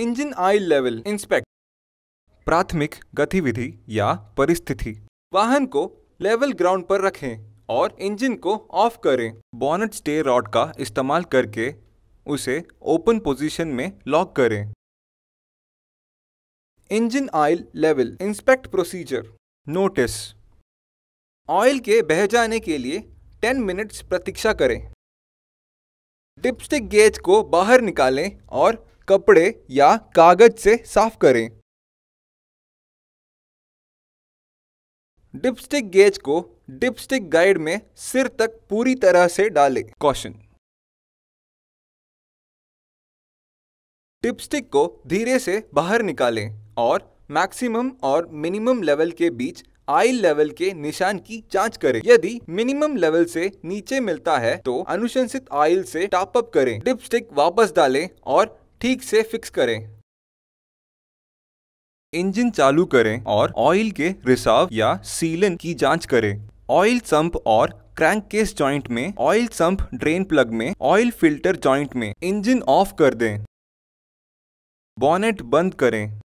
engine oil level inspect प्राथमिक गतिविधि या परिस्थिति वाहन को लेवल ग्राउंड पर रखें और इंजन को ऑफ करें बॉनट स्टे रॉड का इस्तेमाल करके उसे ओपन पोजीशन में लॉक करें engine oil level inspect procedure notice oil के बह जाने के लिए 10 मिनट्स प्रतीक्षा करें डिपस्टिक गेज को बाहर निकालें और कपड़े या कागज से साफ करें डिपस्टिक गेज को डिपस्टिक गाइड में सिर तक पूरी तरह से डालें कॉशन डिपस्टिक को धीरे से बाहर निकालें और मैक्सिमम और मिनिमम लेवल के बीच आई लेवल के निशान की जांच करें यदि मिनिमम लेवल से नीचे मिलता है तो अनुशंसित आयल से टॉप अप करें डिपस्टिक वापस डालें और ठीक से फिक्स करें इंजन चालू करें और ऑयल के रिसाव या सीलन की जांच करें ऑयल संप और क्रैंक केस जॉइंट में ऑयल संप ड्रेन प्लग में ऑयल फिल्टर जॉइंट में इंजन ऑफ कर दें बॉनेट बंद करें